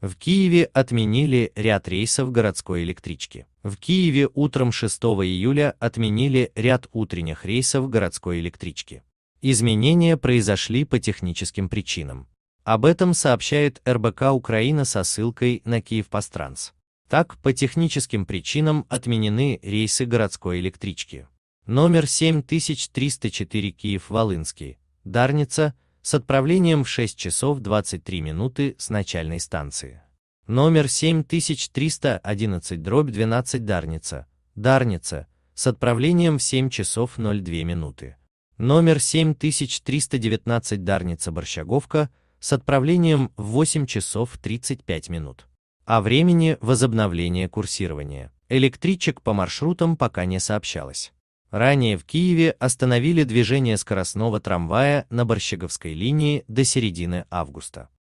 В Киеве отменили ряд рейсов городской электрички. В Киеве утром 6 июля отменили ряд утренних рейсов городской электрички. Изменения произошли по техническим причинам. Об этом сообщает РБК Украина со ссылкой на Киевпостранс. Так, по техническим причинам отменены рейсы городской электрички. Номер 7304 Киев-Волынский, Дарница, с отправлением в 6 часов 23 минуты с начальной станции. Номер 7311-12 Дарница, Дарница, с отправлением в 7 часов 02 минуты. Номер 7319 Дарница Борщаговка с отправлением в 8 часов 35 минут. О времени возобновления курсирования электричек по маршрутам пока не сообщалось. Ранее в Киеве остановили движение скоростного трамвая на Борщеговской линии до середины августа.